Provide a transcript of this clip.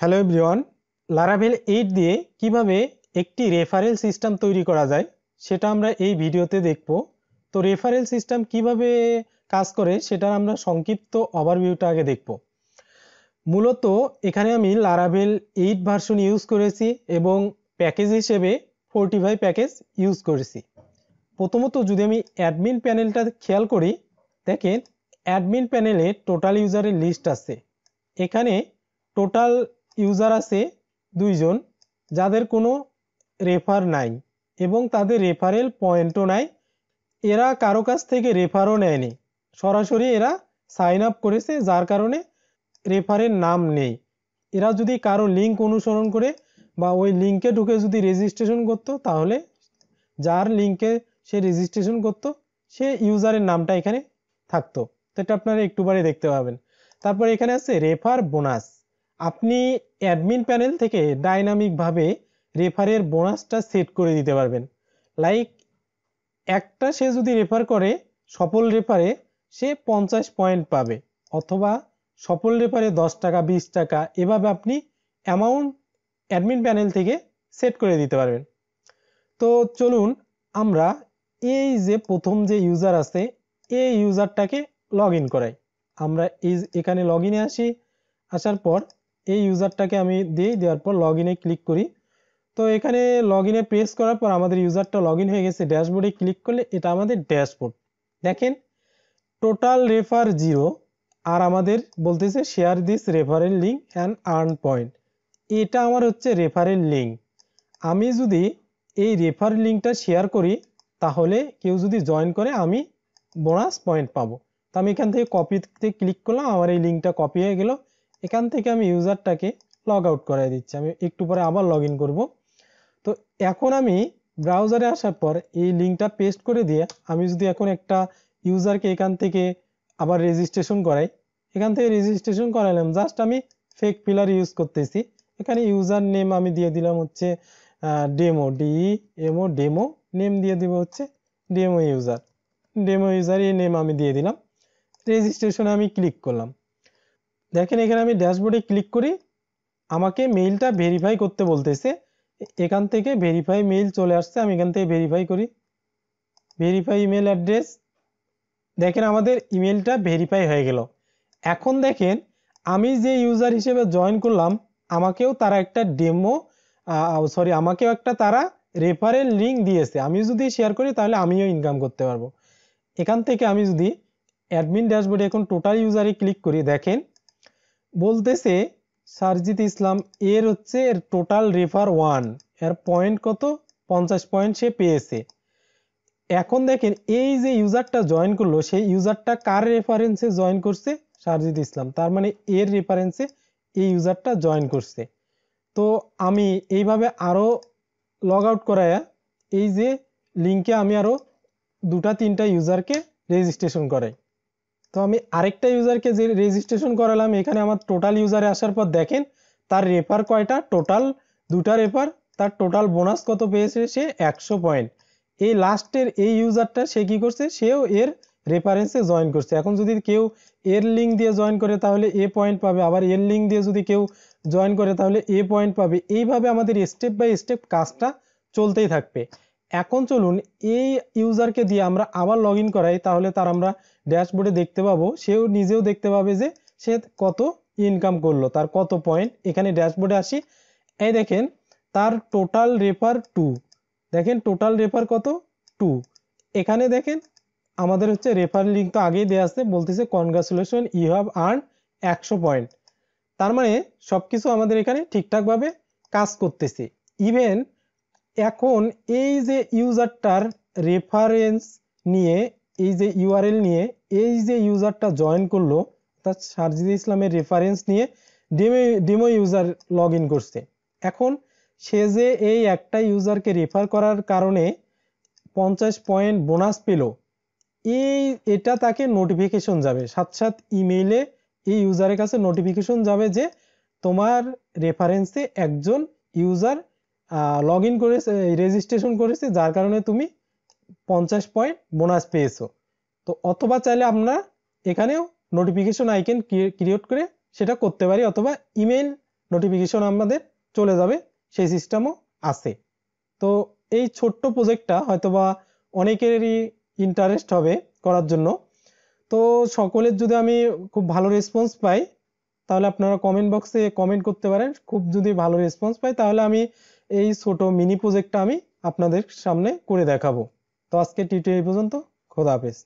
hello everyone Laravel eight দিয়ে কিভাবে একটি রেফারেল সিস্টেম তৈরি করা যায় সেটা আমরা এই ভিডিওতে দেখব তো রেফারেল সিস্টেম কিভাবে কাজ করে সেটার আমরা সংক্ষিপ্ত ওভারভিউটা আগে দেখব মূলত এখানে আমি লারাভেল এইট ভার্সন ইউজ করেছি এবং প্যাকেজ হিসেবে ফোরটি ফাইভ প্যাকেজ ইউজ করেছি প্রথমত যদি আমি অ্যাডমিন প্যানেলটা খেয়াল করি দেখেন অ্যাডমিন প্যানেলে টোটাল ইউজারের লিস্ট আছে এখানে টোটাল ইউজার আছে দুইজন যাদের কোনো রেফার নাই এবং তাদের রেফারেল পয়েন্টও নাই এরা কারো কাছ থেকে রেফারও নেয়নি সরাসরি এরা সাইন আপ করেছে যার কারণে রেফারের নাম নেই এরা যদি কারো লিঙ্ক অনুসরণ করে বা ওই লিঙ্কে ঢুকে যদি রেজিস্ট্রেশন করতো তাহলে যার লিঙ্কে সে রেজিস্ট্রেশন করত সে ইউজারের নামটা এখানে থাকতো তো এটা আপনারা একটুবারে দেখতে পাবেন তারপর এখানে আছে রেফার বোনাস আপনি অ্যাডমিন প্যানেল থেকে ডাইনামিকভাবে রেফারের বোনাসটা সেট করে দিতে পারবেন লাইক একটা সে যদি রেফার করে সফল রেফারে সে পঞ্চাশ পয়েন্ট পাবে অথবা সফল রেফারে দশ টাকা বিশ টাকা এভাবে আপনি অ্যামাউন্ট অ্যাডমিন প্যানেল থেকে সেট করে দিতে পারবেন তো চলুন আমরা এই যে প্রথম যে ইউজার আছে এই ইউজারটাকে লগ ইন করাই আমরা এই এখানে লগ ইনে আসি আসার পর এই ইউজারটাকে আমি দিই দেওয়ার পর লগ ইনে ক্লিক করি তো এখানে লগ ইনে প্রেস করার পর আমাদের ইউজারটা লগ হয়ে গেছে ড্যাশবোর্ডে ক্লিক করলে এটা আমাদের ড্যাশবোর্ড দেখেন টোটাল রেফার জিরো আর আমাদের বলতেছে share this referral link and earn point এটা আমার হচ্ছে রেফারেল লিঙ্ক আমি যদি এই রেফার লিঙ্কটা শেয়ার করি তাহলে কেউ যদি জয়েন করে আমি বোনাস পয়েন্ট পাবো তো আমি এখান থেকে কপিতে ক্লিক করলাম আমার এই লিঙ্কটা কপি হয়ে গেলো এখান থেকে আমি ইউজারটাকে লগ আউট করাই দিচ্ছি আমি একটু পরে আবার লগ ইন করবো তো এখন আমি ব্রাউজারে আসার পর এই লিঙ্কটা পেস্ট করে দিয়ে আমি যদি এখন একটা ইউজারকে এখান থেকে আবার রেজিস্ট্রেশন করাই এখান থেকে রেজিস্ট্রেশন করালাম জাস্ট আমি ফেক পিলার ইউজ করতেছি এখানে ইউজার নেম আমি দিয়ে দিলাম হচ্ছে demo D M O demo name দিয়ে দিব হচ্ছে ডেমো ইউজার ডেমো ইউজার এই নেম আমি দিয়ে দিলাম রেজিস্ট্রেশনে আমি ক্লিক করলাম দেখেন এখানে আমি ড্যাশবোর্ডে ক্লিক করি আমাকে মেইলটা ভেরিফাই করতে বলতেছে এখান থেকে ভেরিফাই মেইল চলে আসছে আমি এখান থেকে ভেরিফাই করি ভেরিফাই ইমেল অ্যাড্রেস দেখেন আমাদের ইমেলটা ভেরিফাই হয়ে গেল এখন দেখেন আমি যে ইউজার হিসেবে জয়েন করলাম আমাকেও তারা একটা ডেমো সরি আমাকেও একটা তারা রেফারেল লিঙ্ক দিয়েছে আমি যদি শেয়ার করি তাহলে আমিও ইনকাম করতে পারবো এখান থেকে আমি যদি অ্যাডমিন ড্যাশবোর্ডে এখন টোটাল ইউজারে ক্লিক করি দেখেন বলতেছে সারজিত ইসলাম এর হচ্ছে এর টোটাল রেফার ওয়ান এর পয়েন্ট কত পঞ্চাশ পয়েন্ট সে পেয়েছে এখন দেখেন এই যে ইউজারটা জয়েন করলো সেই ইউজারটা কার রেফারেন্সে জয়েন করছে সারজিৎ ইসলাম তার মানে এর রেফারেন্সে এই ইউজারটা জয়েন করছে তো আমি এইভাবে আরও লগ আউট করায়া এই যে লিঙ্কে আমি আরও দুটা তিনটা ইউজারকে রেজিস্ট্রেশন করাই তো আমি আরেকটা ইউজারকে যে রেজিস্ট্রেশন করালাম এখানে আমার টোটাল ইউজারে আসার পর দেখেন তার রেফার কয়টা টোটাল দুটা রেফার তার টোটাল বোনাস কত পেয়েছে সে একশো পয়েন্ট এই লাস্টের এই ইউজারটা সে কি করছে সেও এর রেফারেন্সে জয়েন করছে এখন যদি কেউ এর লিঙ্ক দিয়ে জয়েন করে তাহলে এ পয়েন্ট পাবে আবার এর লিঙ্ক দিয়ে যদি কেউ জয়েন করে তাহলে এ পয়েন্ট পাবে এইভাবে আমাদের স্টেপ বাই স্টেপ কাজটা চলতেই থাকবে এখন চলুন এই ইউজারকে দিয়ে আমরা আবার লগ ইন করাই তাহলে তার আমরা ড্যাশবোর্ডে দেখতে পাবো সেও নিজেও দেখতে পাবে যে সে কত ইনকাম করলো তার কত পয়েন্ট এখানে ড্যাশবোর্ডে আসি এই দেখেন তার টোটাল রেফার টু দেখেন টোটাল রেফার কত টু এখানে দেখেন আমাদের হচ্ছে রেফার লিঙ্ক তো আগেই দেওয়া আছে বলতেছে কনগ্রাচুলেশন ইউ হ্যাভ আর্ন একশো পয়েন্ট তার মানে সব কিছু আমাদের এখানে ঠিকঠাকভাবে কাজ করতেছে ইভেন এখন এই যে ইউজারটার রেফারেন্স নিয়ে এই যে ইউআরএল নিয়ে এই যে ইউজারটা জয়েন করলো অর্থাৎ সারজিদ ইসলামের রেফারেন্স নিয়ে ডেমো ডেমো ইউজার লগ করছে এখন সে যে এই একটা ইউজারকে রেফার করার কারণে পঞ্চাশ পয়েন্ট বোনাস পেল এই এটা তাকে নোটিফিকেশন যাবে সাথ সাথ ইমেইলে এই ইউজারের কাছে নোটিফিকেশন যাবে যে তোমার রেফারেন্সে একজন ইউজার লগ ইন করেছে রেজিস্ট্রেশন করেছে যার কারণে তুমি পঞ্চাশ পয়েন্ট বোনাস পেয়েছো তো অথবা চাইলে আমরা এখানেও নোটিফিকেশন আইকেন ক্রিয়েট করে সেটা করতে পারি অথবা ইমেল নোটিফিকেশন আমাদের চলে যাবে সেই সিস্টেমও আছে তো এই ছোট্ট প্রজেক্টটা হয়তোবা অনেকেরই ইন্টারেস্ট হবে করার জন্য তো সকলের যদি আমি খুব ভালো রেসপন্স পাই তাহলে আপনারা কমেন্ট বক্সে কমেন্ট করতে পারেন খুব যদি ভালো রেসপন্স পাই তাহলে আমি এই ছোট মিনি প্রজেক্টটা আমি আপনাদের সামনে করে দেখাবো তো আজকে টিউটোরিয়াল পর্যন্ত খোদা হাফেজ